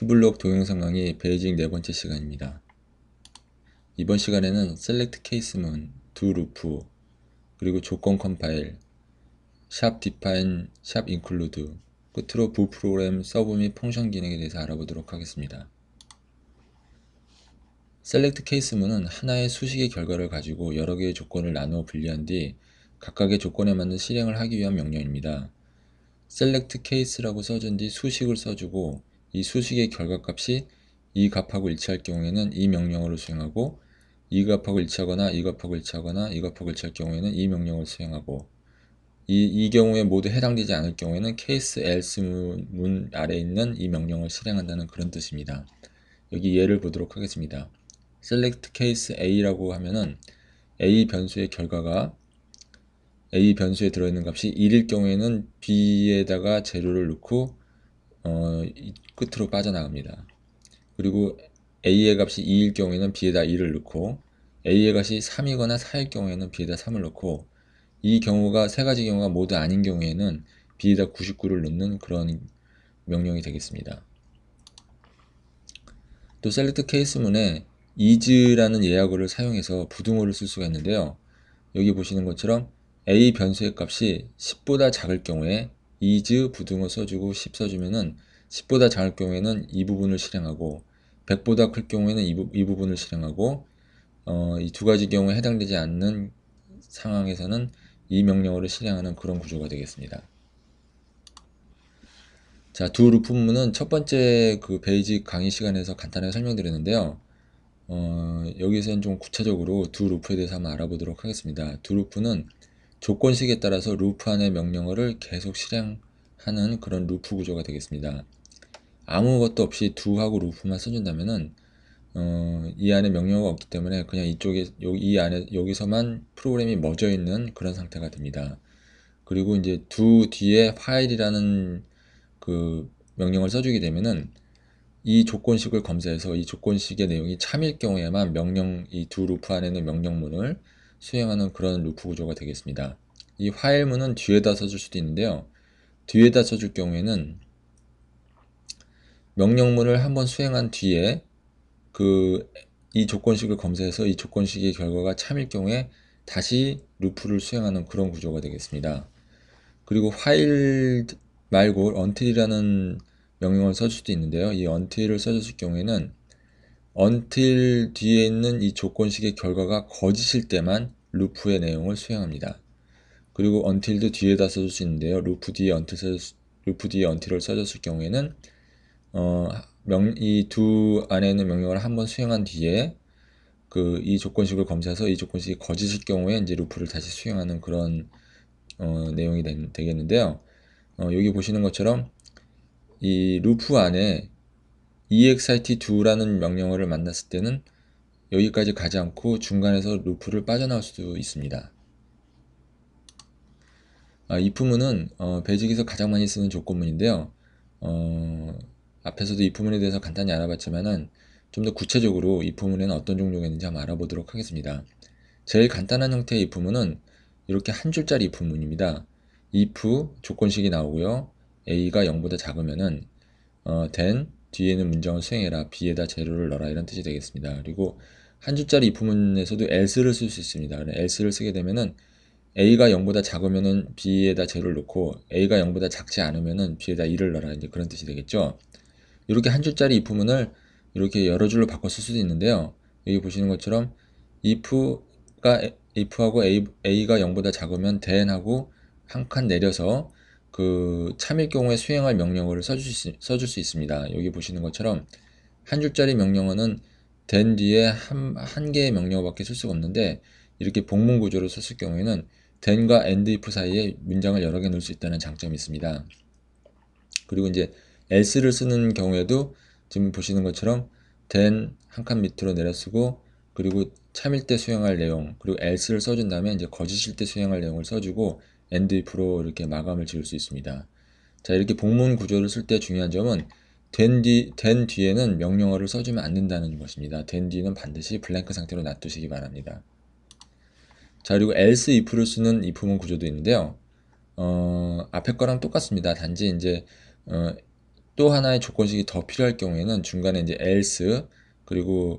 큐블록 동영상 강의 베이징 네 번째 시간입니다. 이번 시간에는 셀렉트 케이스문, 두 루프, 그리고 조건 컴파일, 샵 디파인, 샵 인클루드, 끝으로 부 프로그램 서브 및 펑션 기능에 대해서 알아보도록 하겠습니다. 셀렉트 케이스문은 하나의 수식의 결과를 가지고 여러 개의 조건을 나누어 분리한 뒤 각각의 조건에 맞는 실행을 하기 위한 명령입니다. 셀렉트 케이스라고 써준 뒤 수식을 써주고 이 수식의 결과값이 이 값하고 일치할 경우에는 이 명령어를 수행하고 이 값하고 일치하거나 이 값하고 일치하거나 이 값하고 일치할 경우에는 이 명령어를 수행하고 이, 이 경우에 모두 해당되지 않을 경우에는 케이스 else 문 아래에 있는 이 명령을 실행한다는 그런 뜻입니다. 여기 예를 보도록 하겠습니다. select case a라고 하면은 a 변수의 결과가 a 변수에 들어있는 값이 1일 경우에는 b에다가 재료를 넣고 어, 끝으로 빠져나갑니다. 그리고 A의 값이 2일 경우에는 B에다 2를 넣고 A의 값이 3이거나 4일 경우에는 B에다 3을 넣고 이 경우가 세 가지 경우가 모두 아닌 경우에는 B에다 99를 넣는 그런 명령이 되겠습니다. 또 셀렉트 케이스문에 is라는 예약어를 사용해서 부등호를 쓸 수가 있는데요. 여기 보시는 것처럼 a 변수의 값이 10보다 작을 경우에 is 부등호 써주고 10 써주면은 10보다 작을 경우에는 이 부분을 실행하고 100보다 클 경우에는 이, 부, 이 부분을 실행하고 어, 이 두 가지 경우에 해당되지 않는 상황에서는 이 명령어를 실행하는 그런 구조가 되겠습니다. 자, 두 루프 문은 첫 번째 그 베이직 강의 시간에서 간단하게 설명드렸는데요. 어, 여기서는 좀 구체적으로 두 루프에 대해서 한번 알아보도록 하겠습니다. 두 루프는 조건식에 따라서 루프 안의 명령어를 계속 실행하는 그런 루프 구조가 되겠습니다. 아무것도 없이 do하고 루프만 써준다면은 어, 이 안에 명령어가 없기 때문에 그냥 이쪽에 요, 이 안에 여기서만 프로그램이 멎어 있는 그런 상태가 됩니다. 그리고 이제 do 뒤에 file이라는 그 명령을 써주게 되면은 이 조건식을 검사해서 이 조건식의 내용이 참일 경우에만 명령 이 두 루프 안에 는 명령문을 수행하는 그런 루프 구조가 되겠습니다. 이 파일문은 뒤에다 써줄 수도 있는데요. 뒤에다 써줄 경우에는 명령문을 한번 수행한 뒤에 그 이 조건식을 검사해서 이 조건식의 결과가 참일 경우에 다시 루프를 수행하는 그런 구조가 되겠습니다. 그리고 while 말고 until이라는 명령을 써줄 수도 있는데요. 이 until을 써줬을 경우에는 until 뒤에 있는 이 조건식의 결과가 거짓일 때만 루프의 내용을 수행합니다. 그리고 until도 뒤에다 써줄 수 있는데요. 루프 뒤에 until 써줬, 루프 뒤에 until을 써줬을 경우에는 어, 이두 안에 있는 명령을 한번 수행한 뒤에 그 이 조건식을 검사해서 이 조건식이 거짓일 경우에 이제 루프를 다시 수행하는 그런 어, 내용이 되, 겠는데요 어, 여기 보시는 것처럼 이 루프 안에 exit2라는 명령어를 만났을 때는 여기까지 가지 않고 중간에서 루프를 빠져나올 수도 있습니다. 아, 이품은 어, 베직에서 가장 많이 쓰는 조건문인데요. 어, 앞에서도 이 부분에 대해서 간단히 알아봤지만은 좀더 구체적으로 이 부분에는 어떤 종류가 있는지 한번 알아보도록 하겠습니다. 제일 간단한 형태의 이 부분은 이렇게 한 줄짜리 i 부 문입니다. if 조건식이 나오고요. a가 0보다 작으면은 어, then 뒤에는 문장을 수행해라 b에다 제로를 넣어라 이런 뜻이 되겠습니다. 그리고 한 줄짜리 i 부 문에서도 else를 쓸 수 있습니다. 그러니까 else를 쓰게 되면은 a가 0보다 작으면은 b에다 제로를 넣고 a가 0보다 작지 않으면은 b에다 1을 넣어라 이제 그런 뜻이 되겠죠. 이렇게 한 줄짜리 if 문을 이렇게 여러 줄로 바꿔 쓸 수도 있는데요. 여기 보시는 것처럼 if가 if하고 a, a가 0보다 작으면 then하고 한 칸 내려서 그 참일 경우에 수행할 명령어를 써줄 수, 써줄 수 있습니다. 여기 보시는 것처럼 한 줄짜리 명령어는 then 뒤에 한, 한 개의 명령어밖에 쓸 수가 없는데 이렇게 복문 구조로 썼을 경우에는 then과 and if 사이에 문장을 여러 개 넣을 수 있다는 장점이 있습니다. 그리고 이제 else를 쓰는 경우에도 지금 보시는 것처럼 then 한 칸 밑으로 내려 쓰고 그리고 참일 때 수행할 내용 그리고 else를 써준 다음에 이제 거짓일 때 수행할 내용을 써주고 and if로 이렇게 마감을 지을 수 있습니다. 자 이렇게 복문 구조를 쓸 때 중요한 점은 된, 뒤, 된 뒤에는 명령어를 써주면 안 된다는 것입니다. 된 뒤는 반드시 블랭크 상태로 놔두시기 바랍니다. 자 그리고 else if를 쓰는 if문 구조도 있는데요. 어, 앞에 거랑 똑같습니다. 단지 이제 어, 또 하나의 조건식이 더 필요할 경우에는 중간에 이제 else 그리고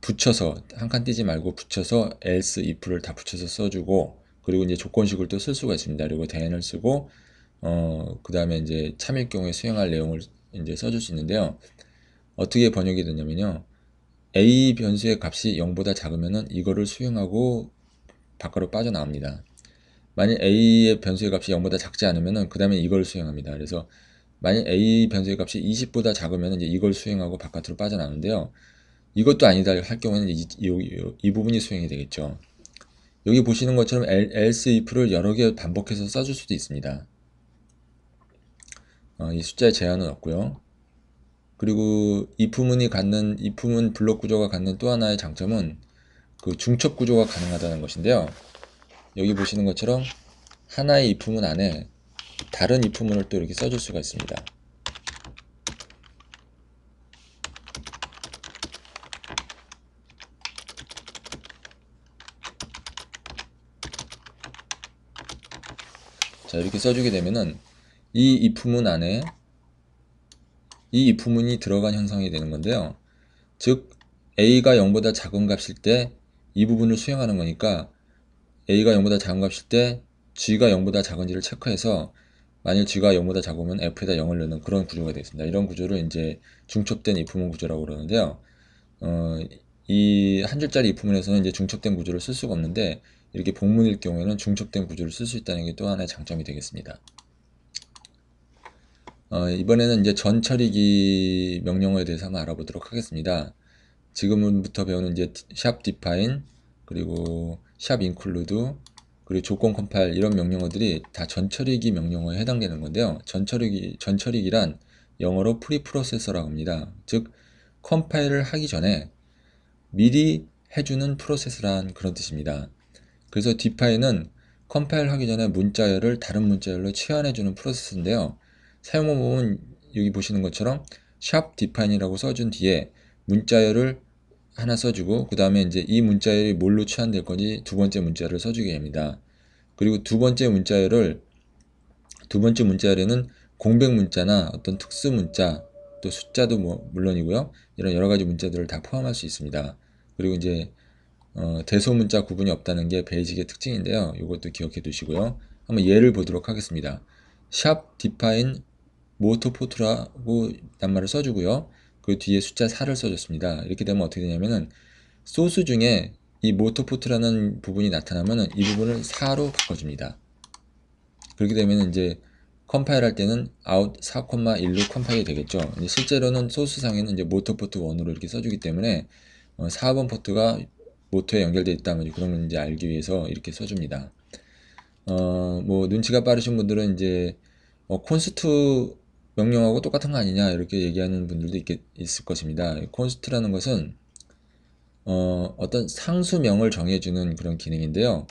붙여서 한 칸 띄지 말고 붙여서 else if를 다 붙여서 써주고 그리고 이제 조건식을 또 쓸 수가 있습니다. 그리고 then을 쓰고 어그 다음에 이제 참일 경우에 수행할 내용을 이제 써줄 수 있는데요. 어떻게 번역이 되냐면요. a 변수의 값이 0보다 작으면은 이거를 수행하고 밖으로 빠져나옵니다. 만약 a의 변수의 값이 0보다 작지 않으면은 그 다음에 이걸 수행합니다. 그래서 만약 A 변수의 값이 20보다 작으면 이제 이걸 수행하고 바깥으로 빠져나오는데요. 이것도 아니다 할 경우에는 이, 이, 이 부분이 수행이 되겠죠. 여기 보시는 것처럼 else if를 여러 개 반복해서 써줄 수도 있습니다. 어, 이숫자의 제한은 없고요. 그리고 if문이 갖는 if문 블록 구조가 갖는 또 하나의 장점은 그 중첩 구조가 가능하다는 것인데요. 여기 보시는 것처럼 하나의 if문 안에 다른 입소문을 또 이렇게 써줄 수가 있습니다. 자 이렇게 써주게 되면은 이 입소문 안에 이 입소문이 들어간 형상이 되는 건데요. 즉 a가 0보다 작은 값일 때 이 부분을 수행하는 거니까 a가 0보다 작은 값일 때 g가 0보다 작은지를 체크해서 만일 g가 0보다 작으면 f에다 0을 넣는 그런 구조가 되겠습니다. 이런 구조를 이제 중첩된 이품문 구조라고 그러는데요. 어, 이 한 줄짜리 이품문에서는 이제 중첩된 구조를 쓸 수가 없는데 이렇게 복문일 경우에는 중첩된 구조를 쓸 수 있다는 게 또 하나의 장점이 되겠습니다. 어, 이번에는 이제 전처리기 명령어에 대해서 한번 알아보도록 하겠습니다. 지금부터 배우는 이제 샵 디파인 그리고 샵인 n 루드 그리고 조건 컴파일 이런 명령어들이 다 전처리기 명령어에 해당되는 건데요. 전처리기, 전처리기란 영어로 프리프로세서라고 합니다. 즉, 컴파일을 하기 전에 미리 해주는 프로세스란 그런 뜻입니다. 그래서 디파이는 컴파일 하기 전에 문자열을 다른 문자열로 치환해주는 프로세스인데요. 사용해보면 여기 보시는 것처럼 샵 디파인이라고 써준 뒤에 문자열을 하나 써주고 그 다음에 이제 이 문자열이 뭘로 취한될 건지 두 번째 문자를 써주게 됩니다. 그리고 두 번째 문자열을 두 번째 문자열에는 공백 문자나 어떤 특수 문자 또 숫자도 뭐 물론이고요 이런 여러 가지 문자들을 다 포함할 수 있습니다. 그리고 이제 어, 대소 문자 구분이 없다는 게 베이직의 특징인데요. 이것도 기억해 두시고요. 한번 예를 보도록 하겠습니다. 샵 디파인 모토포트라고 단말을 써주고요. 그 뒤에 숫자 4를 써줬습니다. 이렇게 되면 어떻게 되냐면은 소스 중에 이 모터포트라는 부분이 나타나면은 이 부분을 4로 바꿔줍니다. 그렇게 되면 이제 컴파일 할 때는 out 4,1로 컴파일이 되겠죠. 실제로는 소스상에는 이제 모터포트 1으로 이렇게 써주기 때문에 4번 어, 포트가 모터에 연결되어 있다면 뭐 그런 건지 알기 위해서 이렇게 써줍니다. 어, 뭐 눈치가 빠르신 분들은 이제 어, 콘스트 명령하고 똑같은 거 아니냐 이렇게 얘기하는 분들도 있겠, 있을 것입니다. 콘스트라는 것은 어, 어떤 상수명을 정해주는 그런 기능인데요.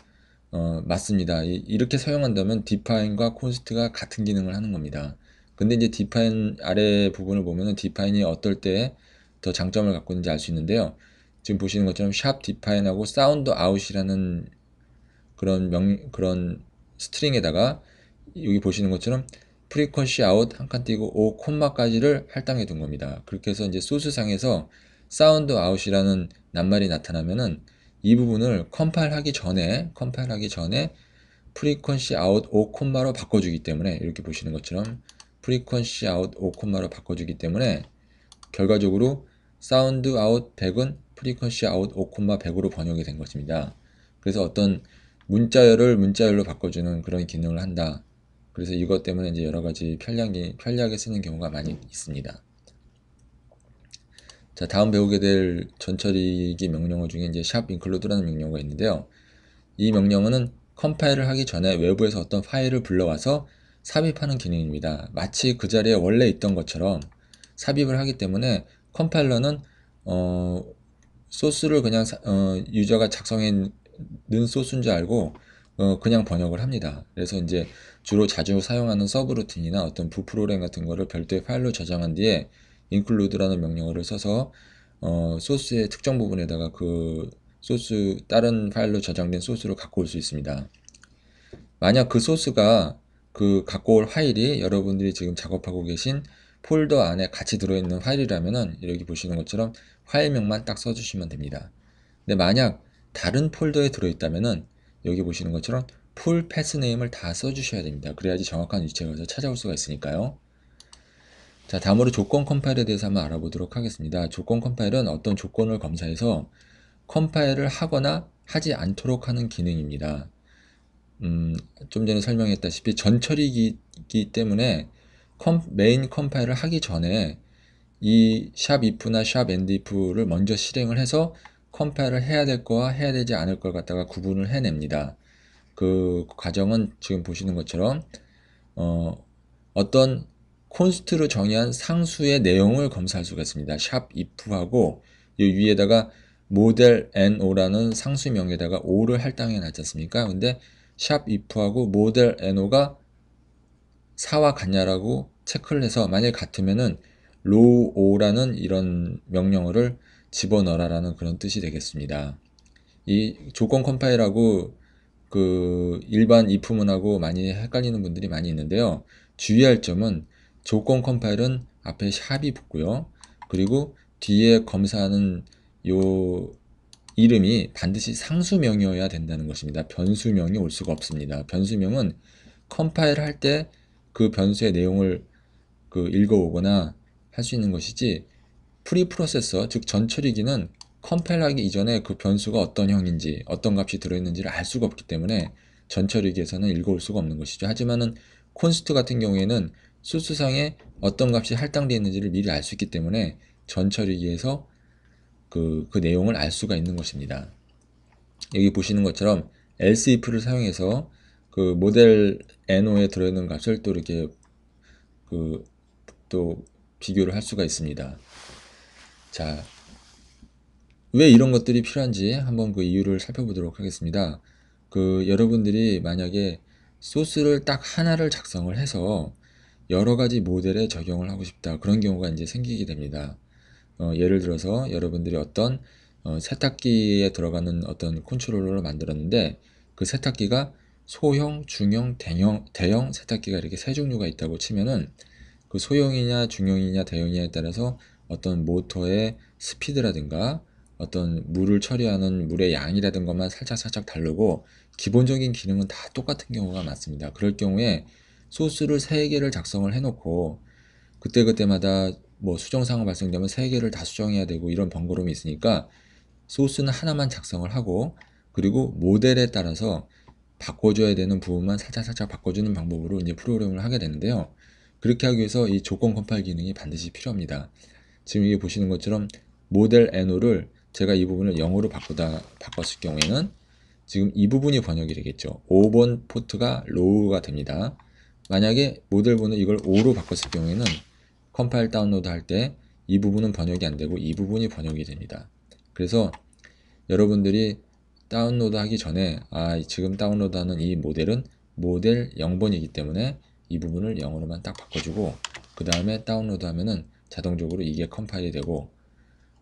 어, 맞습니다. 이, 렇게 사용한다면 define과 const가 같은 기능을 하는 겁니다. 근데 이제 define 아래 부분을 보면은 define이 어떨 때 더 장점을 갖고 있는지 알 수 있는데요. 지금 보시는 것처럼 sharp define하고 sound out이라는 그런 명 그런 스트링에다가 여기 보시는 것처럼 프리퀀시 아웃 한칸 띄고 5 콤마까지를 할당해 둔 겁니다. 그렇게 해서 이제 소스상에서 사운드 아웃이라는 낱말이 나타나면은 이 부분을 컴파일하기 전에 컴파일하기 전에 프리퀀시 아웃 5 콤마로 바꿔주기 때문에 이렇게 보시는 것처럼 프리퀀시 아웃 5 콤마로 바꿔주기 때문에 결과적으로 사운드 아웃 100은 프리퀀시 아웃 5 콤마 100으로 번역이 된 것입니다. 그래서 어떤 문자열을 문자열로 바꿔주는 그런 기능을 한다. 그래서 이것 때문에 이제 여러 가지 편리하게, 편리하게 쓰는 경우가 많이 있습니다. 자, 다음 배우게 될 전처리기 명령어 중에 이제 샵 include라는 명령어가 있는데요. 이 명령어는 컴파일을 하기 전에 외부에서 어떤 파일을 불러와서 삽입하는 기능입니다. 마치 그 자리에 원래 있던 것처럼 삽입을 하기 때문에 컴파일러는 어, 소스를 그냥 사, 어, 유저가 작성해 넣은 소스인 줄 알고 어, 그냥 번역을 합니다. 그래서 이제 주로 자주 사용하는 서브루틴이나 어떤 부프로그램 같은 거를 별도의 파일로 저장한 뒤에 include라는 명령어를 써서 어, 소스의 특정 부분에다가 그 소스 다른 파일로 저장된 소스로 갖고 올 수 있습니다. 만약 그 소스가 그 갖고 올 파일이 여러분들이 지금 작업하고 계신 폴더 안에 같이 들어있는 파일이라면은 여기 보시는 것처럼 파일명만 딱 써주시면 됩니다. 근데 만약 다른 폴더에 들어있다면은 여기 보시는 것처럼 풀 패스네임을 다 써주셔야 됩니다. 그래야지 정확한 위치에 가서 찾아올 수가 있으니까요. 자 다음으로 조건 컴파일에 대해서 한번 알아보도록 하겠습니다. 조건 컴파일은 어떤 조건을 검사해서 컴파일을 하거나 하지 않도록 하는 기능입니다. 음, 좀 전에 설명했다시피 전처리이기 때문에 컴, 메인 컴파일을 하기 전에 이 if나 endif를 먼저 실행을 해서 컴파일을 해야 될 거와 해야 되지 않을 걸 갖다가 구분을 해냅니다. 그 과정은 지금 보시는 것처럼 어, 어떤 콘스트로 정의한 상수의 내용을 검사할 수가 있습니다. 샵 if하고 위에다가 모델 no라는 상수 명에다가 o 를 할당해 놨지 않습니까? 근데 샵 if하고 모델 no가 사와 같냐라고 체크를 해서 만약 같으면은 row5라는 이런 명령어를 집어넣어라라는 그런 뜻이 되겠습니다. 이 조건 컴파일하고 그 일반 이프문하고 많이 헷갈리는 분들이 많이 있는데요. 주의할 점은 조건 컴파일은 앞에 샵이 붙고요. 그리고 뒤에 검사하는 요 이름이 반드시 상수명이어야 된다는 것입니다. 변수명이 올 수가 없습니다. 변수명은 컴파일 할 때 그 변수의 내용을 그 읽어오거나 할 수 있는 것이지 프리프로세서 즉 전처리기는 컴펠하기 이전에 그 변수가 어떤 형인지 어떤 값이 들어있는지를 알 수가 없기 때문에 전처리기에서는 읽어올 수가 없는 것이죠. 하지만은 콘스트 같은 경우에는 수수상에 어떤 값이 할당되어 있는지를 미리 알 수 있기 때문에 전처리기에서 그, 그 내용을 알 수가 있는 것입니다. 여기 보시는 것처럼 else if를 사용해서 그 모델 NO에 들어있는 값을 또 이렇게 그 또 비교를 할 수가 있습니다. 자, 왜 이런 것들이 필요한지 한번 그 이유를 살펴보도록 하겠습니다. 그 여러분들이 만약에 소스를 딱 하나를 작성을 해서 여러 가지 모델에 적용을 하고 싶다. 그런 경우가 이제 생기게 됩니다. 어, 예를 들어서 여러분들이 어떤 어, 세탁기에 들어가는 어떤 컨트롤러를 만들었는데 그 세탁기가 소형, 중형, 대형, 대형 세탁기가 이렇게 세 종류가 있다고 치면은 그 소형이냐 중형이냐 대형이냐에 따라서 어떤 모터의 스피드라든가 어떤 물을 처리하는 물의 양이라든가만 살짝살짝 다르고 기본적인 기능은 다 똑같은 경우가 많습니다. 그럴 경우에 소스를 3개를 작성을 해놓고 그때그때마다 뭐 수정 사항 발생되면 3개를 다 수정해야 되고 이런 번거로움이 있으니까 소스는 하나만 작성을 하고 그리고 모델에 따라서 바꿔줘야 되는 부분만 살짝살짝 바꿔주는 방법으로 이제 프로그램을 하게 되는데요. 그렇게 하기 위해서 이 조건 컴파일 기능이 반드시 필요합니다. 지금 여기 보시는 것처럼 모델 NO를 제가 이 부분을 0으로 바꾸다 바꿨을 경우에는 지금 이 부분이 번역이 되겠죠. 5번 포트가 로우가 됩니다. 만약에 모델 번호 이걸 5로 바꿨을 경우에는 컴파일 다운로드 할 때 이 부분은 번역이 안 되고 이 부분이 번역이 됩니다. 그래서 여러분들이 다운로드 하기 전에 아 지금 다운로드 하는 이 모델은 모델 0번이기 때문에 이 부분을 0으로만 딱 바꿔주고 그 다음에 다운로드 하면은 자동적으로 이게 컴파일이 되고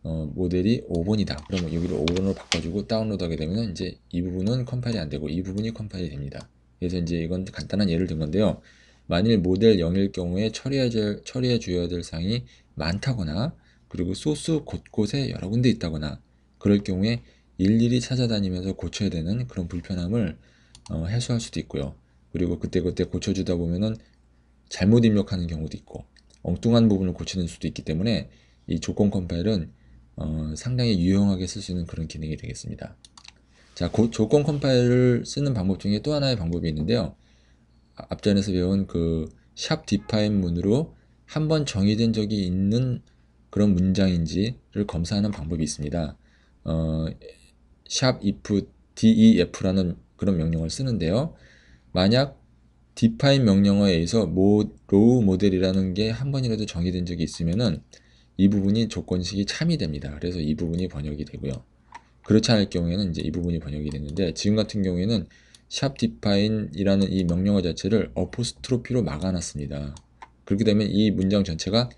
어, 모델이 5번이다. 그러면 여기를 5번으로 바꿔주고 다운로드하게 되면 이제 이 부분은 컴파일이 안 되고 이 부분이 컴파일이 됩니다. 그래서 이제 이건 간단한 예를 든 건데요. 만일 모델 0일 경우에 처리해, 줘야 될 사항이 많다거나 그리고 소스 곳곳에 여러 군데 있다거나 그럴 경우에 일일이 찾아다니면서 고쳐야 되는 그런 불편함을 어, 해소할 수도 있고요. 그리고 그때 그때 고쳐주다 보면은 잘못 입력하는 경우도 있고 엉뚱한 부분을 고치는 수도 있기 때문에 이 조건 컴파일은 어, 상당히 유용하게 쓸 수 있는 그런 기능이 되겠습니다. 자, 고, 조건 컴파일을 쓰는 방법 중에 또 하나의 방법이 있는데요. 아, 앞전에서 배운 그샵 디파인 문으로 한번 정의된 적이 있는 그런 문장인지를 검사하는 방법이 있습니다. 어, 샵 if def라는 그런 명령을 쓰는데요. 만약 define 명령어에 의해서 모, row 모델이라는 게 한 번이라도 정의된 적이 있으면은 이 부분이 조건식이 참이 됩니다. 그래서 이 부분이 번역이 되고요. 그렇지 않을 경우에는 이제 이 부분이 번역이 되는데 지금 같은 경우에는 샵 define이라는 이 명령어 자체를 어포스트로피로 막아놨습니다. 그렇게 되면 이 문장 전체가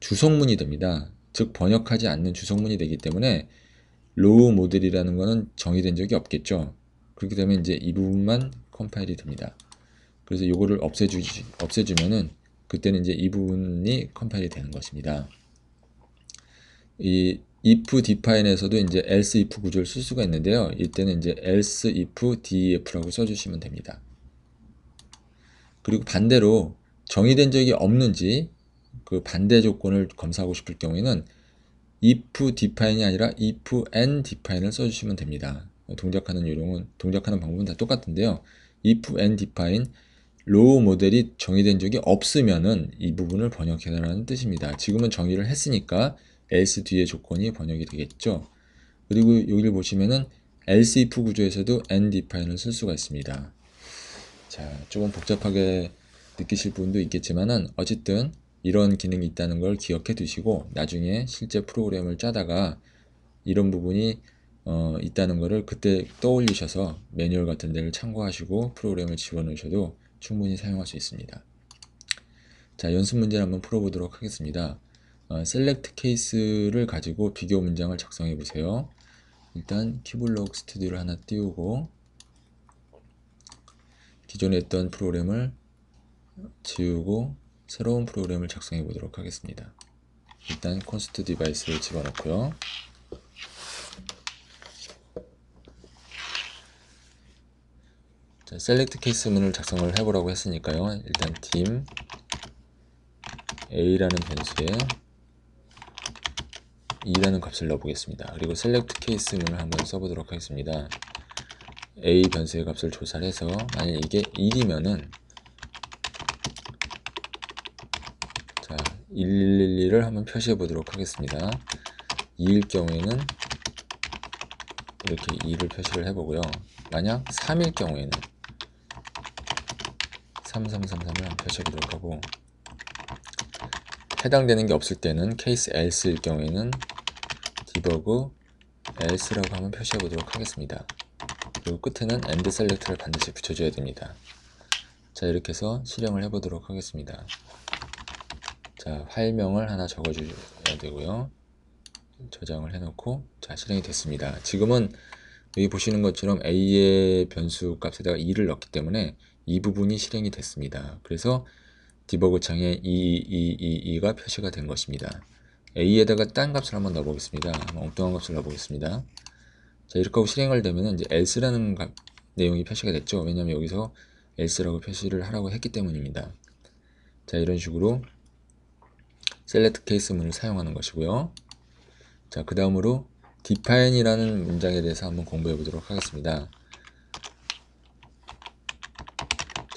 주성문이 됩니다. 즉 번역하지 않는 주성문이 되기 때문에 로우 모델이라는 것은 정의된 적이 없겠죠. 그렇게 되면 이제 이 부분만 컴파일이 됩니다. 그래서 이거를 없애주, 없애주면은 그때는 이제 이 부분이 컴파일이 되는 것입니다. 이 if 디파인에서도 이제 else if 구조를 쓸 수가 있는데요. 이때는 이제 else if def라고 써주시면 됩니다. 그리고 반대로 정의된 적이 없는지 그 반대 조건을 검사하고 싶을 경우에는 if define이 아니라 if and define을 써주시면 됩니다. 동작하는 요령은 동작하는 방법은 다 똑같은데요. if and define 로우 모델이 정의된 적이 없으면은 이 부분을 번역해달라는 뜻입니다. 지금은 정의를 했으니까 else 뒤에 조건이 번역이 되겠죠. 그리고 여기를 보시면은 else if 구조에서도 and define을 쓸 수가 있습니다. 자, 조금 복잡하게 느끼실 분도 있겠지만은 어쨌든 이런 기능이 있다는 걸 기억해 두시고 나중에 실제 프로그램을 짜다가 이런 부분이 어, 있다는 것을 그때 떠올리셔서 매뉴얼 같은 데를 참고하시고 프로그램을 집어넣으셔도 충분히 사용할 수 있습니다. 자, 연습 문제를 한번 풀어보도록 하겠습니다. 어, 셀렉트 케이스를 가지고 비교 문장을 작성해 보세요. 일단 큐블록 스튜디오를 하나 띄우고 기존에 했던 프로그램을 지우고 새로운 프로그램을 작성해 보도록 하겠습니다. 일단 콘스트 디바이스를 집어넣고요. 셀렉트 케이스 문을 작성을 해보라고 했으니까요. 일단 팀 A라는 변수에 2라는 값을 넣어보겠습니다. 그리고 셀렉트 케이스 문을 한번 써보도록 하겠습니다. A 변수의 값을 조사를 해서 만약 이게 1이면은 자 1112를 한번 표시해 보도록 하겠습니다. 2일 경우에는 이렇게 2를 표시를 해보고요. 만약 3일 경우에는 3333은 벼쳐 이럴 하고 해당되는 게 없을 때는 케이스 else일 경우에는 디버그 else라고 한번 표시해 보도록 하겠습니다. 그리고 끝에는 end select를 반드시 붙여줘야 됩니다. 자 이렇게 해서 실행을 해보도록 하겠습니다. 자 파일명을 하나 적어줘야 되고요. 저장을 해놓고 자 실행이 됐습니다. 지금은 여기 보시는 것처럼 a의 변수 값에다가 2를 넣기 때문에 이 부분이 실행이 됐습니다. 그래서 디버그 창에 2222가 표시가 된 것입니다. A에다가 딴 값을 한번 넣어보겠습니다. 엉뚱한 값을 넣어보겠습니다. 자 이렇게 하고 실행을 되면 이제 else라는 값, 내용이 표시가 됐죠. 왜냐하면 여기서 else라고 표시를 하라고 했기 때문입니다. 자 이런 식으로 select case 문을 사용하는 것이고요. 자그 다음으로 define이라는 문장에 대해서 한번 공부해 보도록 하겠습니다.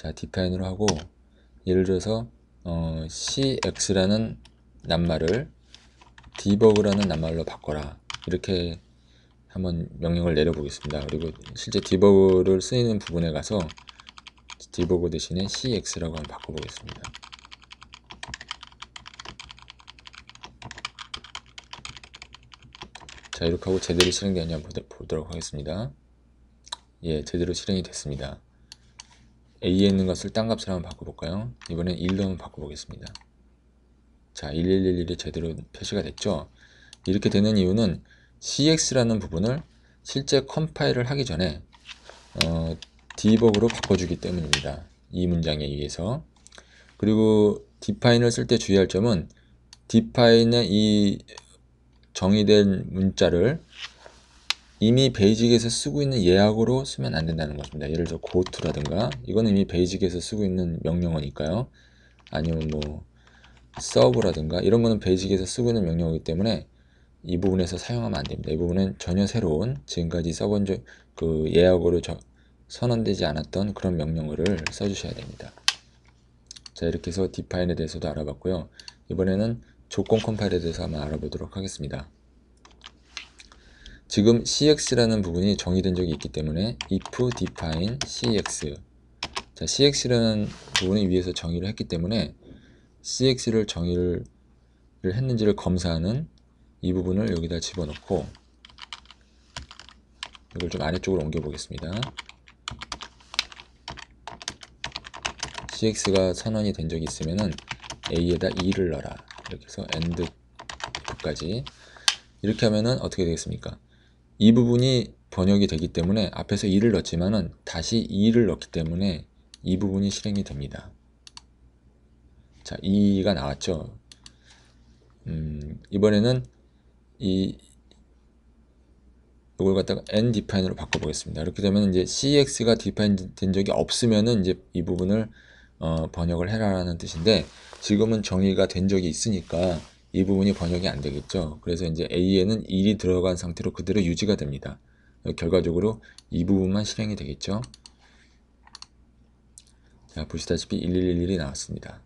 자 디파인으로 하고 예를 들어서 어, cx라는 낱말을 debug라는 낱말로 바꿔라 이렇게 한번 명령을 내려보겠습니다 그리고 실제 debug를 쓰이는 부분에 가서 debug 대신에 cx라고 한번 바꿔보겠습니다 자 이렇게 하고 제대로 실행되었냐 보도록 하겠습니다 예 제대로 실행이 됐습니다 A에 있는 것을 딴 값으로 한번 바꿔볼까요? 이번엔 1로 한번 바꿔보겠습니다. 자, 1111이 제대로 표시가 됐죠? 이렇게 되는 이유는 cx라는 부분을 실제 컴파일을 하기 전에 어, d e b 로 바꿔주기 때문입니다. 이 문장에 의해서. 그리고 d e f 을쓸 때 주의할 점은 d e f 의이 정의된 문자를 이미 베이직에서 쓰고 있는 예약으로 쓰면 안 된다는 것입니다. 예를 들어 goTo라든가 이건 이미 베이직에서 쓰고 있는 명령어니까요. 아니면 뭐 serve라든가 이런 거는 베이직에서 쓰고 있는 명령어이기 때문에 이 부분에서 사용하면 안 됩니다. 이 부분은 전혀 새로운 지금까지 써본 저, 그 예약으로 저, 선언되지 않았던 그런 명령어를 써주셔야 됩니다. 자 이렇게 해서 d e f i n e 에 대해서도 알아봤고요. 이번에는 조건 컴파일에 대해서 한번 알아보도록 하겠습니다. 지금 cx라는 부분이 정의된 적이 있기 때문에 if define cx 자, cx라는 부분이 위에서 정의를 했기 때문에 cx를 정의를 했는지를 검사하는 이 부분을 여기다 집어넣고 이걸 좀 아래쪽으로 옮겨 보겠습니다. cx가 선언이 된 적이 있으면은 a에다 2를 넣어라. 이렇게 해서 and 까지 이렇게 하면은 어떻게 되겠습니까? 이 부분이 번역이 되기 때문에 앞에서 2를 넣었지만은 다시 2를 넣기 때문에 이 부분이 실행이 됩니다. 자, 2가 나왔죠. 음, 이번에는 이 이걸 갖다가 n 디파인으로 바꿔보겠습니다. 이렇게 되면 이제 cx가 디파인 된 적이 없으면은 이제 이 부분을 어, 번역을 해라라는 뜻인데 지금은 정의가 된 적이 있으니까 이 부분이 번역이 안 되겠죠. 그래서 이제 A에는 1이 들어간 상태로 그대로 유지가 됩니다. 결과적으로 이 부분만 실행이 되겠죠. 자, 보시다시피 1111이 나왔습니다.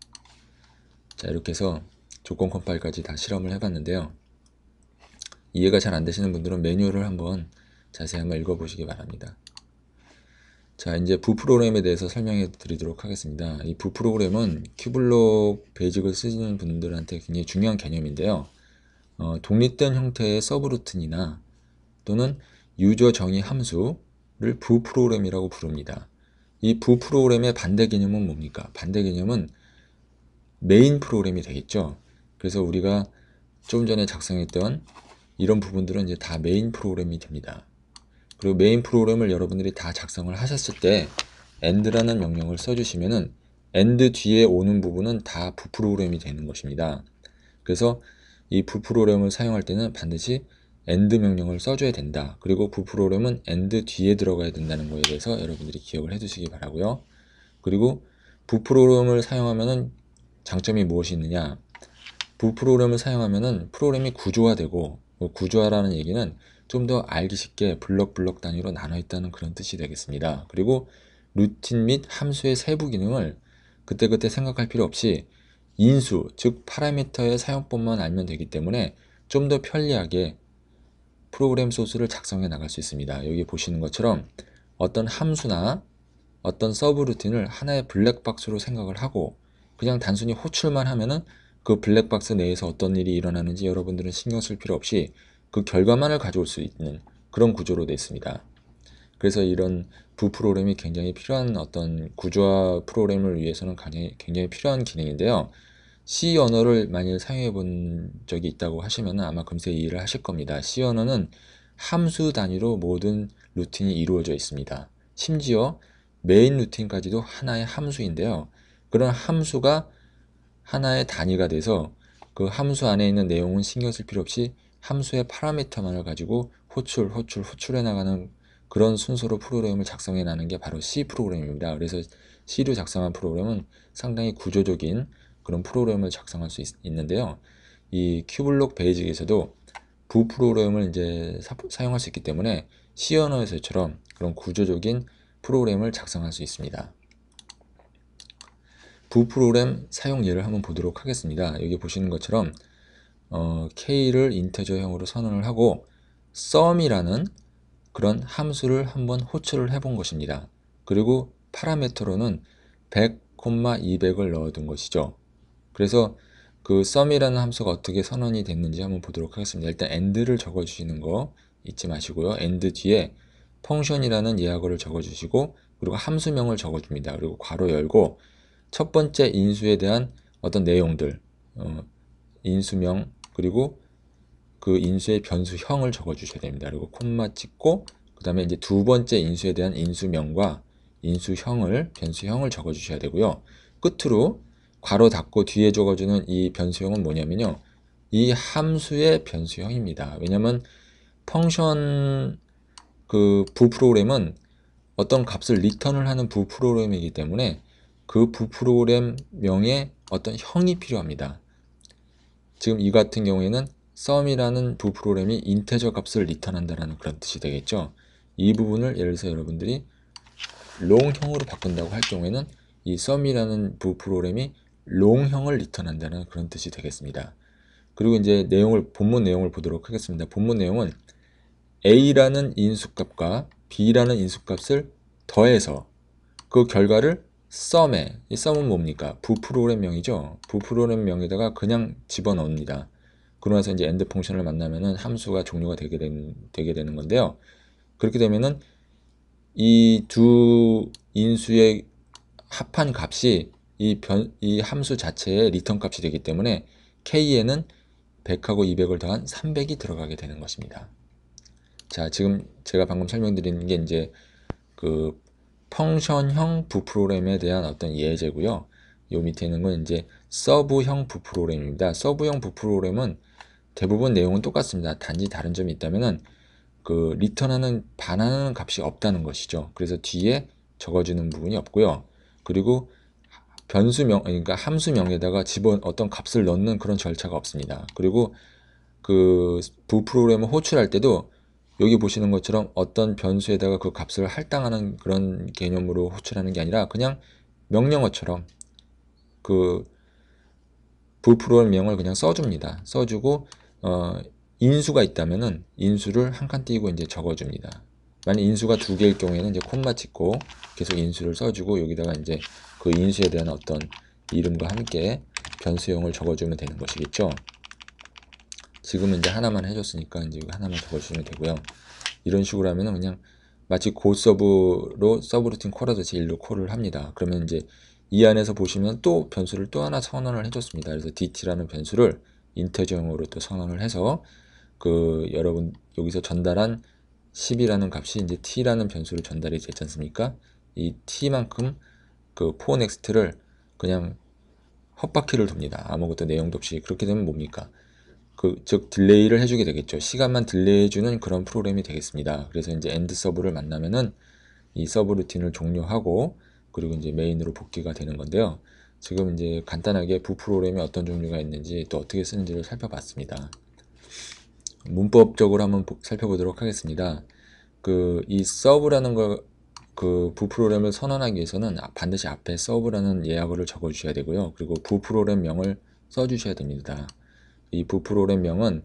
자, 이렇게 해서 조건 컴파일까지 다 실험을 해봤는데요. 이해가 잘 안 되시는 분들은 매뉴얼을 한번 자세히 한번 읽어보시기 바랍니다. 자 이제 부 프로그램에 대해서 설명해 드리도록 하겠습니다 이 부 프로그램은 큐블록 베이직을 쓰시는 분들한테 굉장히 중요한 개념인데요 어, 독립된 형태의 서브루틴이나 또는 유저 정의 함수를 부 프로그램이라고 부릅니다 이 부 프로그램의 반대 개념은 뭡니까 반대 개념은 메인 프로그램이 되겠죠 그래서 우리가 조금 전에 작성했던 이런 부분들은 이제 다 메인 프로그램이 됩니다 그리고 메인 프로그램을 여러분들이 다 작성을 하셨을 때 end라는 명령을 써주시면은 end 뒤에 오는 부분은 다 부프로그램이 되는 것입니다. 그래서 이 부프로그램을 사용할 때는 반드시 end 명령을 써줘야 된다. 그리고 부프로그램은 end 뒤에 들어가야 된다는 거에 대해서 여러분들이 기억을 해주시기 바라고요. 그리고 부프로그램을 사용하면은 장점이 무엇이 있느냐? 부프로그램을 사용하면은 프로그램이 구조화되고 뭐 구조화라는 얘기는 좀더 알기 쉽게 블럭 블럭 단위로 나눠 있다는 그런 뜻이 되겠습니다. 그리고 루틴 및 함수의 세부 기능을 그때그때 생각할 필요 없이 인수, 즉 파라미터의 사용법만 알면 되기 때문에 좀 더 편리하게 프로그램 소스를 작성해 나갈 수 있습니다. 여기 보시는 것처럼 어떤 함수나 어떤 서브루틴을 하나의 블랙박스로 생각을 하고 그냥 단순히 호출만 하면은 그 블랙박스 내에서 어떤 일이 일어나는지 여러분들은 신경 쓸 필요 없이 그 결과만을 가져올 수 있는 그런 구조로 됐습니다. 그래서 이런 부 프로그램이 굉장히 필요한 어떤 구조화 프로그램을 위해서는 굉장히 필요한 기능인데요. C 언어를 만일 사용해 본 적이 있다고 하시면 아마 금세 이해를 하실 겁니다. C 언어는 함수 단위로 모든 루틴이 이루어져 있습니다. 심지어 메인 루틴까지도 하나의 함수인데요. 그런 함수가 하나의 단위가 돼서 그 함수 안에 있는 내용은 신경 쓸 필요 없이 함수의 파라미터만을 가지고 호출, 호출, 호출해 나가는 그런 순서로 프로그램을 작성해 나는 게 바로 C 프로그램입니다. 그래서 C로 작성한 프로그램은 상당히 구조적인 그런 프로그램을 작성할 수 있, 는데요이 큐블록 베이직에서도 부 프로그램을 이제 사, 사용할 수 있기 때문에 C 언어에서처럼 그런 구조적인 프로그램을 작성할 수 있습니다. 부 프로그램 사용 예를 한번 보도록 하겠습니다. 여기 보시는 것처럼 어, k를 인테저형으로 선언을 하고 sum이라는 그런 함수를 한번 호출을 해본 것입니다. 그리고 파라메터로는 100, 200을 넣어둔 것이죠. 그래서 그 sum이라는 함수가 어떻게 선언이 됐는지 한번 보도록 하겠습니다. 일단 end를 적어주시는 거 잊지 마시고요. end 뒤에 function이라는 예약어를 적어주시고 그리고 함수명을 적어줍니다. 그리고 괄호 열고 첫 번째 인수에 대한 어떤 내용들 어, 인수명, 그리고 그 인수의 변수형을 적어주셔야 됩니다. 그리고 콤마 찍고 그 다음에 이제 두 번째 인수에 대한 인수명과 인수형을 변수형을 적어주셔야 되고요. 끝으로 괄호 닫고 뒤에 적어주는 이 변수형은 뭐냐면요. 이 함수의 변수형입니다. 왜냐면 펑션 그 부프로그램은 어떤 값을 리턴을 하는 부프로그램이기 때문에 그 부프로그램 명의 어떤 형이 필요합니다. 지금 이 같은 경우에는 썸이라는 두 프로그램이 인테저 값을 리턴한다라는 그런 뜻이 되겠죠. 이 부분을 예를 들어서 여러분들이 롱형으로 바꾼다고 할 경우에는 이 썸이라는 부 프로그램이 롱형을 리턴한다는 그런 뜻이 되겠습니다. 그리고 이제 내용을 본문 내용을 보도록 하겠습니다. 본문 내용은 A라는 인수값과 B라는 인수값을 더해서 그 결과를 썸에 이 썸은 뭡니까? 부프로그램명이죠. 부프로그램명에다가 그냥 집어넣습니다. 그러면서 이제 엔드 펑션을 만나면은 함수가 종료가 되게, 된, 되게 되는 건데요. 그렇게 되면은 이 두 인수의 합한 값이 이, 변, 이 함수 자체의 리턴 값이 되기 때문에 k에는 100하고 200을 더한 300이 들어가게 되는 것입니다. 자, 지금 제가 방금 설명드린 게 이제 그 펑션형 부프로그램에 대한 어떤 예제고요. 요 밑에 있는 건 이제 서브형 부프로그램입니다. 서브형 부프로그램은 대부분 내용은 똑같습니다. 단지 다른 점이 있다면은 그 리턴하는 반하는 값이 없다는 것이죠. 그래서 뒤에 적어주는 부분이 없고요. 그리고 변수명 그러니까 함수명에다가 집어 어떤 값을 넣는 그런 절차가 없습니다. 그리고 그 부프로그램을 호출할 때도 여기 보시는 것처럼 어떤 변수에다가 그 값을 할당하는 그런 개념으로 호출하는 게 아니라 그냥 명령어처럼 그 불프로명을 그냥 써줍니다. 써주고 어, 인수가 있다면은 인수를 한 칸 띄고 이제 적어줍니다. 만약 인수가 두 개일 경우에는 이제 콤마 찍고 계속 인수를 써주고 여기다가 이제 그 인수에 대한 어떤 이름과 함께 변수형을 적어주면 되는 것이겠죠. 지금은 이제 하나만 해줬으니까 이제 하나만 더걸시면 되고요. 이런 식으로 하면은 그냥 마치 고 서브로 서브루틴 콜에서 제1로 콜을 합니다. 그러면 이제 이 안에서 보시면 또 변수를 또 하나 선언을 해줬습니다. 그래서 dt라는 변수를 인테저형으로 또 선언을 해서 그 여러분 여기서 전달한 10이라는 값이 이제 t라는 변수를 전달이 됐지 않습니까? 이 t만큼 그 포넥스트를 그냥 헛바퀴를 돕니다. 아무것도 내용도 없이 그렇게 되면 뭡니까? 그, 즉 딜레이를 해주게 되겠죠. 시간만 딜레이해주는 그런 프로그램이 되겠습니다. 그래서 이제 엔드 서브를 만나면은 이 서브 루틴을 종료하고 그리고 이제 메인으로 복귀가 되는 건데요. 지금 이제 간단하게 부 프로그램이 어떤 종류가 있는지 또 어떻게 쓰는지를 살펴봤습니다. 문법적으로 한번 살펴보도록 하겠습니다. 그 이 서브라는 걸그부 프로그램을 선언하기 위해서는 아, 반드시 앞에 서브라는 예약어를 적어주셔야 되고요. 그리고 부 프로그램명을 써주셔야 됩니다. 이 부프로렌명은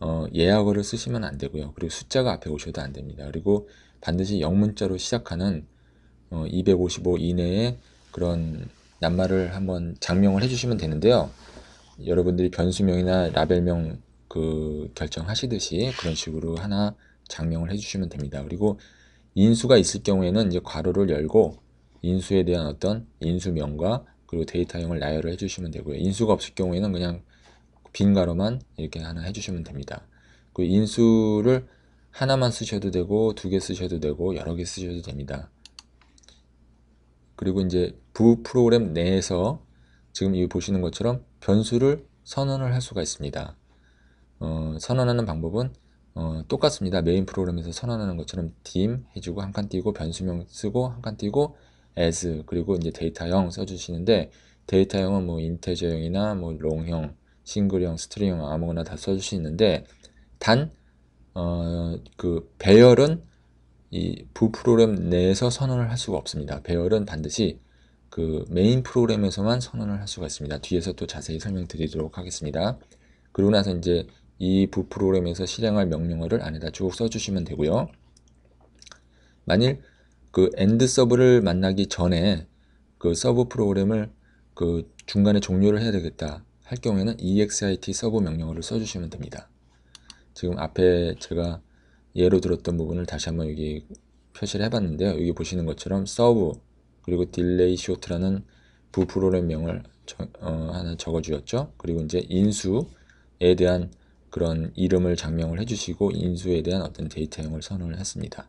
어, 예약어를 쓰시면 안 되고요. 그리고 숫자가 앞에 오셔도 안 됩니다. 그리고 반드시 영문자로 시작하는 어, 255 이내에 그런 낱말을 한번 작명을 해주시면 되는데요. 여러분들이 변수명이나 라벨명 그 결정하시듯이 그런 식으로 하나 작명을 해주시면 됩니다. 그리고 인수가 있을 경우에는 이제 괄호를 열고 인수에 대한 어떤 인수명과 그리고 데이터형을 나열을 해주시면 되고요. 인수가 없을 경우에는 그냥 빈 가로만 이렇게 하나 해주시면 됩니다. 그 인수를 하나만 쓰셔도 되고 두 개 쓰셔도 되고 여러 개 쓰셔도 됩니다. 그리고 이제 부 프로그램 내에서 지금 이 보시는 것처럼 변수를 선언을 할 수가 있습니다. 어, 선언하는 방법은 어, 똑같습니다. 메인 프로그램에서 선언하는 것처럼 dim 해주고 한 칸 띄고 변수명 쓰고 한 칸 띄고 as 그리고 이제 데이터형 써주시는데 데이터형은 뭐 인테저형이나 뭐 롱형 싱글형, 스트링형 아무거나 다 써줄 수 있는데 단그 어, 그 배열은 이 부 프로그램 내에서 선언을 할 수가 없습니다. 배열은 반드시 그 메인 프로그램에서만 선언을 할 수가 있습니다. 뒤에서 또 자세히 설명드리도록 하겠습니다. 그러고 나서 이제 이 부 프로그램에서 실행할 명령어를 안에다 쭉 써주시면 되고요. 만일 그 엔드 서브를 만나기 전에 그 서브 프로그램을 그 중간에 종료를 해야 되겠다. 할 경우에는 exit 서브 명령어를 써주시면 됩니다. 지금 앞에 제가 예로 들었던 부분을 다시 한번 여기 표시를 해봤는데요. 여기 보시는 것처럼 서브 그리고 딜레이 쇼트라는 부프로그램명을 어, 하나 적어주었죠. 그리고 이제 인수에 대한 그런 이름을 작명을 해주시고 인수에 대한 어떤 데이터형을 선언을 했습니다.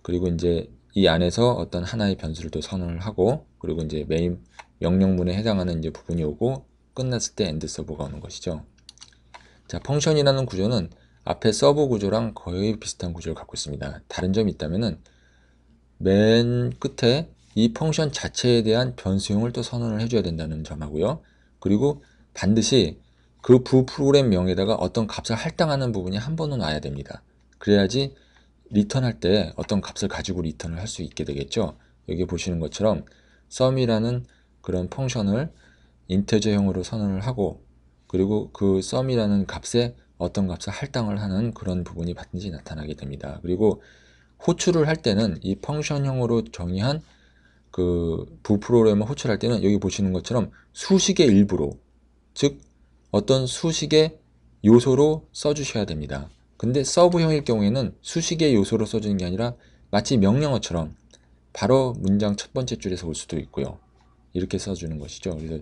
그리고 이제 이 안에서 어떤 하나의 변수를 또 선언을 하고 그리고 이제 메인 명령문에 해당하는 이제 부분이 오고 끝났을 때 e 드 서버가 오는 것이죠. 자, 펑션이라는 구조는 앞에 서브 구조랑 거의 비슷한 구조를 갖고 있습니다. 다른 점이 있다면은 맨 끝에 이 펑션 자체에 대한 변수형을 또 선언을 해줘야 된다는 점하고요. 그리고 반드시 그 부 프로그램명에다가 어떤 값을 할당하는 부분이 한 번은 와야 됩니다. 그래야지 리턴할 때 어떤 값을 가지고 리턴을 할 수 있게 되겠죠. 여기 보시는 것처럼 sum이라는 그런 펑션을 인테저형으로 선언을 하고 그리고 그 썸이라는 값에 어떤 값을 할당을 하는 그런 부분이 반드시 나타나게 됩니다. 그리고 호출을 할 때는 이 펑션형으로 정의한 그 부프로그램을 호출할 때는 여기 보시는 것처럼 수식의 일부로 즉 어떤 수식의 요소로 써주셔야 됩니다. 근데 서브형일 경우에는 수식의 요소로 써주는 게 아니라 마치 명령어처럼 바로 문장 첫 번째 줄에서 올 수도 있고요. 이렇게 써주는 것이죠. 그래서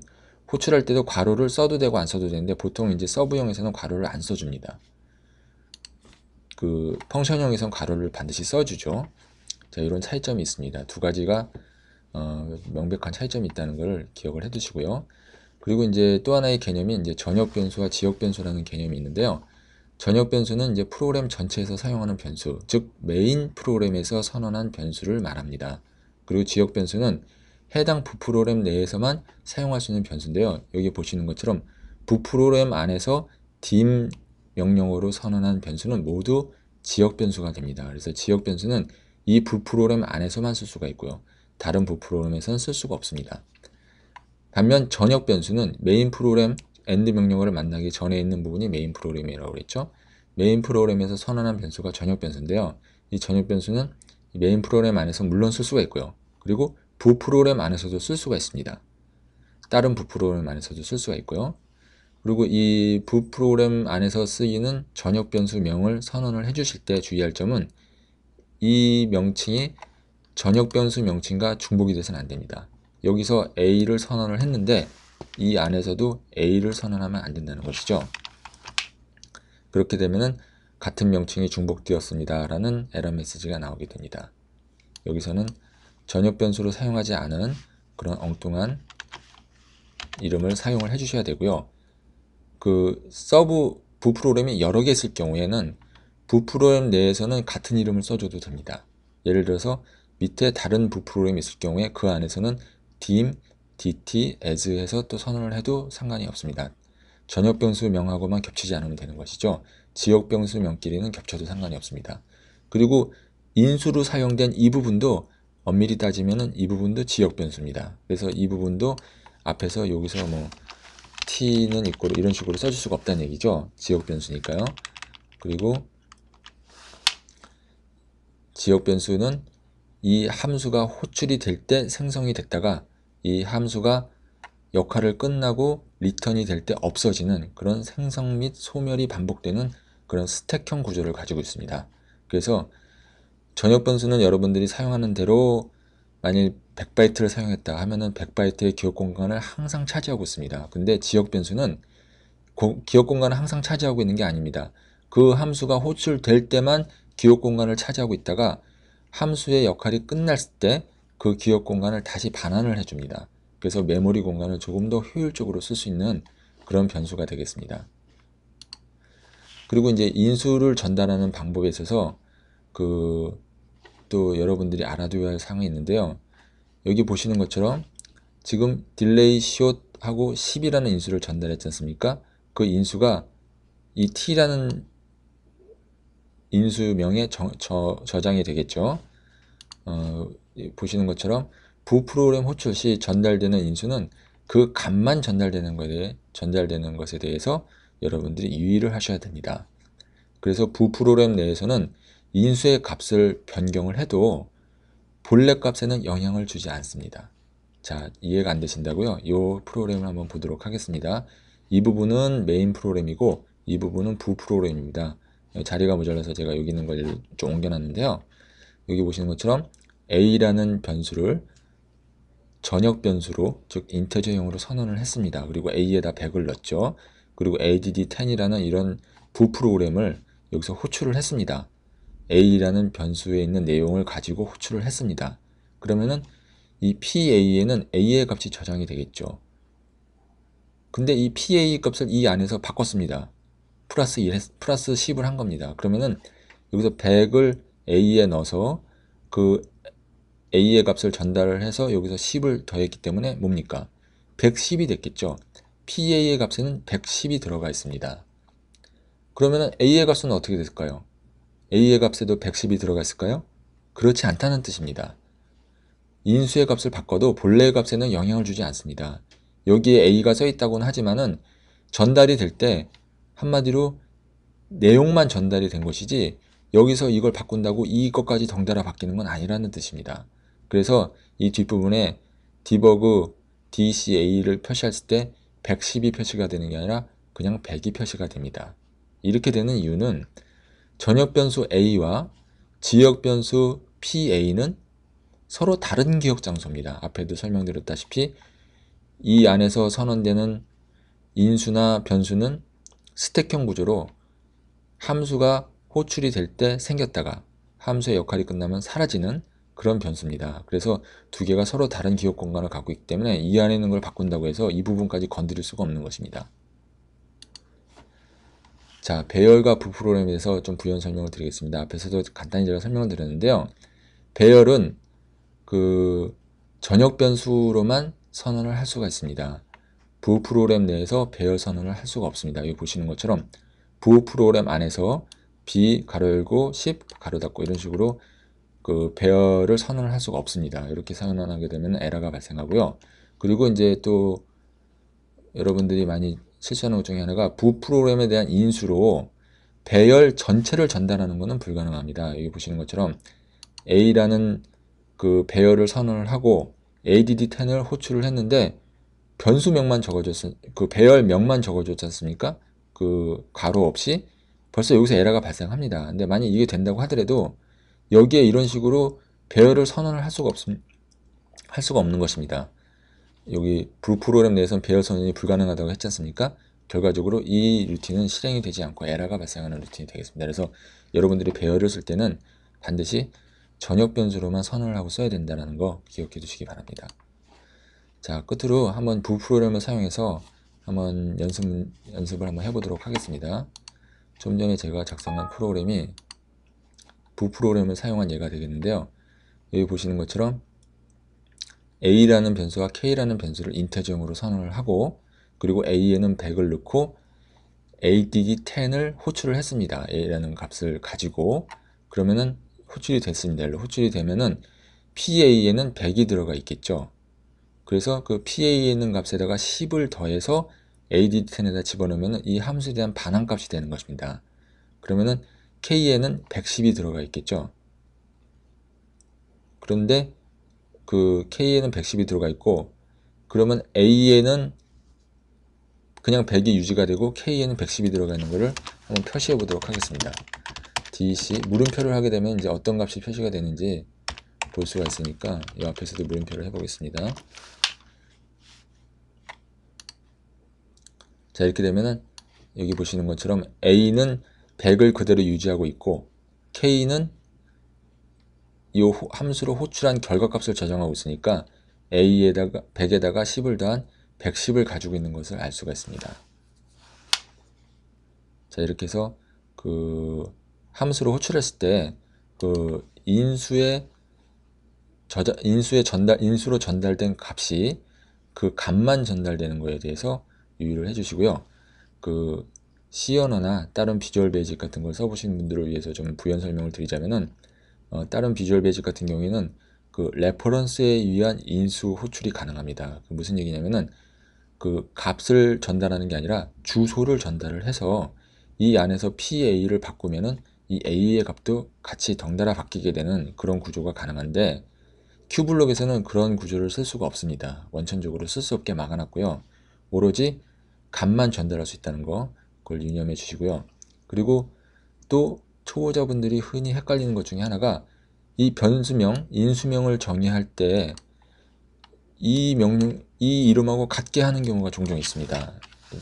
호출할 때도 괄호를 써도 되고 안 써도 되는데 보통 이제 서브형에서는 괄호를 안 써줍니다. 그펑션형에서는 괄호를 반드시 써주죠. 자, 이런 차이점이 있습니다. 두 가지가 어, 명백한 차이점이 있다는 걸 기억을 해두시고요. 그리고 이제 또 하나의 개념이 이제 전역 변수와 지역 변수라는 개념이 있는데요. 전역 변수는 이제 프로그램 전체에서 사용하는 변수, 즉 메인 프로그램에서 선언한 변수를 말합니다. 그리고 지역 변수는 해당 부프로그램 내에서만 사용할 수 있는 변수인데요. 여기 보시는 것처럼 부프로그램 안에서 dim 명령어로 선언한 변수는 모두 지역 변수가 됩니다. 그래서 지역 변수는 이 부프로그램 안에서만 쓸 수가 있고요. 다른 부프로그램에서는 쓸 수가 없습니다. 반면 전역 변수는 메인 프로그램 end 명령어를 만나기 전에 있는 부분이 메인 프로그램이라고 그랬죠. 메인 프로그램에서 선언한 변수가 전역 변수인데요. 이 전역 변수는 메인 프로그램 안에서 물론 쓸 수가 있고요. 그리고 부프로그램 안에서도 쓸 수가 있습니다. 다른 부프로그램 안에서도 쓸 수가 있고요. 그리고 이 부프로그램 안에서 쓰이는 전역 변수명을 선언을 해주실 때 주의할 점은 이 명칭이 전역 변수 명칭과 중복이 돼서는 안 됩니다. 여기서 A를 선언을 했는데 이 안에서도 A를 선언하면 안 된다는 것이죠. 그렇게 되면 같은 명칭이 중복되었습니다. 라는 에러 메시지가 나오게 됩니다. 여기서는 전역 변수를 사용하지 않은 그런 엉뚱한 이름을 사용을 해주셔야 되고요. 그 서브 부 프로그램이 여러 개 있을 경우에는 부 프로그램 내에서는 같은 이름을 써줘도 됩니다. 예를 들어서 밑에 다른 부 프로그램이 있을 경우에 그 안에서는 dim, dt, as 해서 또 선언을 해도 상관이 없습니다. 전역 변수 명하고만 겹치지 않으면 되는 것이죠. 지역 변수 명끼리는 겹쳐도 상관이 없습니다. 그리고 인수로 사용된 이 부분도 엄밀히 따지면 이 부분도 지역 변수입니다. 그래서 이 부분도 앞에서 여기서 뭐 t는 이꼴 이런 식으로 써줄 수가 없다는 얘기죠. 지역 변수니까요. 그리고 지역 변수는 이 함수가 호출이 될 때 생성이 됐다가 이 함수가 역할을 끝나고 리턴이 될 때 없어지는 그런 생성 및 소멸이 반복되는 그런 스택형 구조를 가지고 있습니다. 그래서 전역 변수는 여러분들이 사용하는 대로 만일 100바이트를 사용했다 하면은 100바이트의 기억 공간을 항상 차지하고 있습니다. 근데 지역 변수는 고, 기억 공간을 항상 차지하고 있는 게 아닙니다. 그 함수가 호출될 때만 기억 공간을 차지하고 있다가 함수의 역할이 끝났을 때 그 기억 공간을 다시 반환을 해줍니다. 그래서 메모리 공간을 조금 더 효율적으로 쓸 수 있는 그런 변수가 되겠습니다. 그리고 이제 인수를 전달하는 방법에 있어서 그또 여러분들이 알아둬야 할 사항이 있는데요. 여기 보시는 것처럼 지금 딜레이 시하고 10이라는 인수를 전달했지 않습니까? 그 인수가 이 t라는 인수명에 저, 장이 되겠죠. 어, 보시는 것처럼 부 프로그램 호출 시 전달되는 인수는 그 값만 전달되는 것에 전달되는 것에 대해서 여러분들이 유의를 하셔야 됩니다. 그래서 부 프로그램 내에서는 인수의 값을 변경을 해도 본래 값에는 영향을 주지 않습니다. 자, 이해가 안 되신다고요? 이 프로그램을 한번 보도록 하겠습니다. 이 부분은 메인 프로그램이고 이 부분은 부 프로그램입니다. 예, 자리가 모자라서 제가 여기 있는 걸 좀 옮겨놨는데요. 여기 보시는 것처럼 a라는 변수를 전역 변수로 즉 인테저형으로 선언을 했습니다. 그리고 a에다 100을 넣었죠. 그리고 add10이라는 이런 부 프로그램을 여기서 호출을 했습니다. a라는 변수에 있는 내용을 가지고 호출을 했습니다. 그러면은 이 pa에는 a의 값이 저장이 되겠죠. 근데 이 pa 값을 이 안에서 바꿨습니다. 플러스 1, 플러스 10을 한 겁니다. 그러면은 여기서 100을 a에 넣어서 그 a의 값을 전달을 해서 여기서 10을 더했기 때문에 뭡니까? 110이 됐겠죠. pa의 값에는 110이 들어가 있습니다. 그러면 a의 값은 어떻게 됐을까요 A의 값에도 110이 들어갔을까요? 그렇지 않다는 뜻입니다. 인수의 값을 바꿔도 본래의 값에는 영향을 주지 않습니다. 여기에 A가 써있다고는 하지만은 전달이 될 때 한마디로 내용만 전달이 된 것이지 여기서 이걸 바꾼다고 이것까지 덩달아 바뀌는 건 아니라는 뜻입니다. 그래서 이 뒷부분에 디버그 DCA를 표시했을 때 110이 표시가 되는 게 아니라 그냥 100이 표시가 됩니다. 이렇게 되는 이유는 전역 변수 a와 지역 변수 pa는 서로 다른 기억 장소입니다. 앞에도 설명드렸다시피 이 안에서 선언되는 인수나 변수는 스택형 구조로 함수가 호출이 될 때 생겼다가 함수의 역할이 끝나면 사라지는 그런 변수입니다. 그래서 두 개가 서로 다른 기억 공간을 갖고 있기 때문에 이 안에 있는 걸 바꾼다고 해서 이 부분까지 건드릴 수가 없는 것입니다. 자, 배열과 부프로그램에 서좀 부연 설명을 드리겠습니다. 앞에서도 간단히 제가 설명을 드렸는데요. 배열은 그 전역 변수로만 선언을 할 수가 있습니다. 부 프로그램 내에서 배열 선언을 할 수가 없습니다. 여기 보시는 것처럼 부 프로그램 안에서 b 가로 열고 10 가로 닫고 이런 식으로 그 배열을 선언을 할 수가 없습니다. 이렇게 선언하게 되면 에러가 발생하고요. 그리고 이제 또 여러분들이 많이 실시하는 것 중에 하나가 부 프로그램에 대한 인수로 배열 전체를 전달하는 것은 불가능합니다. 여기 보시는 것처럼 A라는 그 배열을 선언을 하고 ADD10을 호출을 했는데 변수명만 적어줬, 그 배열명만 적어줬지 않습니까? 그 가로 없이 벌써 여기서 에러가 발생합니다. 근데 만약 이게 된다고 하더라도 여기에 이런 식으로 배열을 선언을 할 수가 없할 수가 없는 것입니다. 여기 불 프로그램 내에서는 배열 선언이 불가능하다고 했지 않습니까? 결과적으로 이 루틴은 실행이 되지 않고 에러가 발생하는 루틴이 되겠습니다. 그래서 여러분들이 배열을 쓸 때는 반드시 전역 변수로만 선언을 하고 써야 된다는 거 기억해 두시기 바랍니다. 자 끝으로 한번 불 프로그램을 사용해서 한번 연습, 연습을 한번 해보도록 하겠습니다. 좀 전에 제가 작성한 프로그램이 부 프로그램을 사용한 예가 되겠는데요. 여기 보시는 것처럼 a라는 변수가 k라는 변수를 인테저으로 선언을 하고 그리고 a에는 100을 넣고 a 띠기 10을 호출을 했습니다. a라는 값을 가지고 그러면은 호출이 됐습니다. 호출이 되면은 pa에는 100이 들어가 있겠죠. 그래서 그 pa에 있는 값에다가 10을 더해서 ad10에다 집어넣으면 이 함수에 대한 반환값이 되는 것입니다. 그러면은 k에는 110이 들어가 있겠죠. 그런데 그 K에는 110이 들어가 있고 그러면 A에는 그냥 100이 유지가 되고 K에는 110이 들어가 있는 것을 한번 표시해 보도록 하겠습니다. DC 물음표를 하게 되면 이제 어떤 값이 표시가 되는지 볼 수가 있으니까 이 앞에서도 물음표를 해보겠습니다. 자 이렇게 되면은 여기 보시는 것처럼 A는 100을 그대로 유지하고 있고 K는 이 함수로 호출한 결과값을 저장하고 있으니까 a에다가 100에다가 10을 더한 110을 가지고 있는 것을 알 수가 있습니다. 자 이렇게 해서 그 함수로 호출했을 때 그 인수의 저자 인수의 전달 인수로 전달된 값이 그 값만 전달되는 것에 대해서 유의를 해주시고요. 그 C 언어나 다른 비주얼 베이직 같은 걸 써보신 분들을 위해서 좀 부연 설명을 드리자면은 어, 다른 비주얼 베이직 같은 경우에는 그 레퍼런스에 의한 인수 호출이 가능합니다. 그 무슨 얘기냐면은 그 값을 전달하는 게 아니라 주소를 전달을 해서 이 안에서 PA를 바꾸면은 이 A의 값도 같이 덩달아 바뀌게 되는 그런 구조가 가능한데 큐블록에서는 그런 구조를 쓸 수가 없습니다. 원천적으로 쓸 수 없게 막아놨고요. 오로지 값만 전달할 수 있다는 거 그걸 유념해 주시고요. 그리고 또 초보자분들이 흔히 헷갈리는 것 중에 하나가 이 변수명, 인수명을 정의할 때 이 명령, 이 이름하고 같게 하는 경우가 종종 있습니다.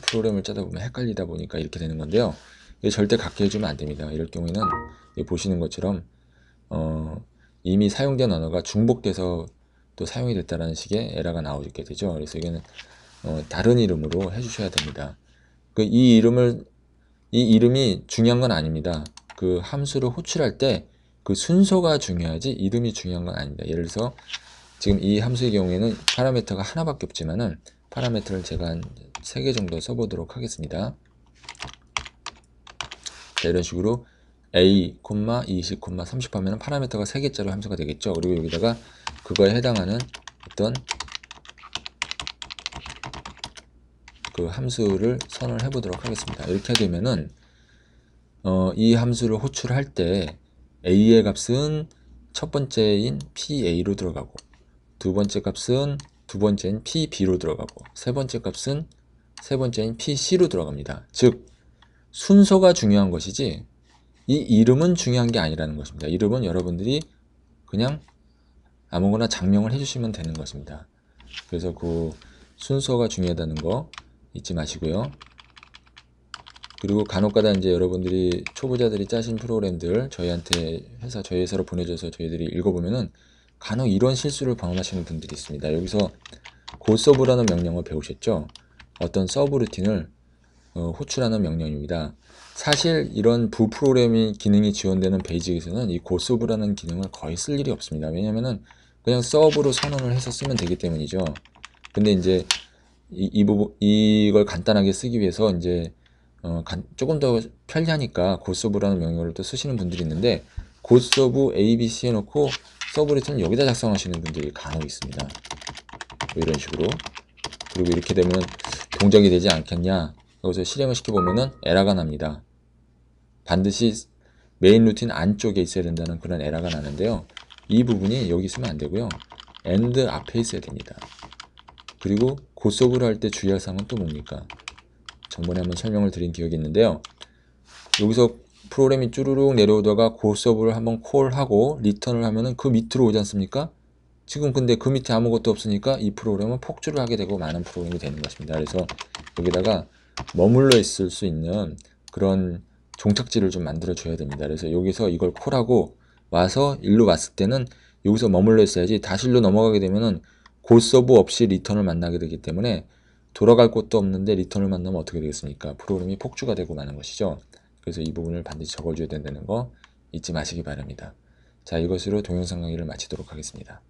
프로그램을 짜다 보면 헷갈리다 보니까 이렇게 되는 건데요. 이게 절대 같게 해주면 안 됩니다. 이럴 경우에는 보시는 것처럼 어, 이미 사용된 언어가 중복돼서 또 사용이 됐다는 라 식의 에러가 나오게 되죠. 그래서 이거는 어, 다른 이름으로 해주셔야 됩니다. 그이 이름을 이 이름이 중요한 건 아닙니다. 그 함수를 호출할 때 그 순서가 중요하지 이름이 중요한 건 아닙니다. 예를 들어서 지금 이 함수의 경우에는 파라미터가 하나밖에 없지만은 파라미터를 제가 한 세 개 정도 써보도록 하겠습니다. 자, 이런 식으로 a, 20, 30 하면 은 파라미터가 세개짜리 함수가 되겠죠. 그리고 여기다가 그거에 해당하는 어떤 그 함수를 선언해 보도록 하겠습니다. 이렇게 되면은 어, 이 함수를 호출할 때 a의 값은 첫 번째인 pa로 들어가고 두 번째 값은 두 번째인 pb로 들어가고 세 번째 값은 세 번째인 pc로 들어갑니다. 즉 순서가 중요한 것이지 이 이름은 중요한 게 아니라는 것입니다. 이름은 여러분들이 그냥 아무거나 작명을 해주시면 되는 것입니다. 그래서 그 순서가 중요하다는 거 잊지 마시고요. 그리고 간혹가다 이제 여러분들이 초보자들이 짜신 프로그램들 저희한테 회사 저희 회사로 보내줘서 저희들이 읽어보면은 간혹 이런 실수를 방 범하시는 분들이 있습니다. 여기서 고서브라는 명령을 배우셨죠? 어떤 서브 루틴을 어, 호출하는 명령입니다. 사실 이런 부프로그램이 기능이 지원되는 베이직에서는 이 고서브라는 기능을 거의 쓸 일이 없습니다. 왜냐면은 그냥 서브로 선언을 해서 쓰면 되기 때문이죠. 근데 이제 이, 이 부분 이걸 간단하게 쓰기 위해서 이제 어, 조금 더 편리하니까 고서브라는 명령어를 또 쓰시는 분들이 있는데 고서브 ABC 해놓고 서브리턴 여기다 작성하시는 분들이 간혹 있습니다. 뭐 이런 식으로 그리고 이렇게 되면 동작이 되지 않겠냐 여기서 실행을 시켜보면 에러가 납니다. 반드시 메인 루틴 안쪽에 있어야 된다는 그런 에러가 나는데요. 이 부분이 여기 있으면 안 되고요. 엔드 앞에 있어야 됩니다. 그리고 고속브를할 때 주의할 사항은 또 뭡니까? 전번에 한번 설명을 드린 기억이 있는데요. 여기서 프로그램이 쭈르룩 내려오다가 고 서브를 한번 콜하고 리턴을 하면은 그 밑으로 오지 않습니까? 지금 근데 그 밑에 아무것도 없으니까 이 프로그램은 폭주를 하게 되고 많은 프로그램이 되는 것입니다. 그래서 여기다가 머물러 있을 수 있는 그런 종착지를 좀 만들어 줘야 됩니다. 그래서 여기서 이걸 콜하고 와서 일로 왔을 때는 여기서 머물러 있어야지 다시 일로 넘어가게 되면은 고 서브 없이 리턴을 만나게 되기 때문에 돌아갈 곳도 없는데 리턴을 만나면 어떻게 되겠습니까? 프로그램이 폭주가 되고 마는 것이죠. 그래서 이 부분을 반드시 적어줘야 된다는 거 잊지 마시기 바랍니다. 자, 이것으로 동영상 강의를 마치도록 하겠습니다.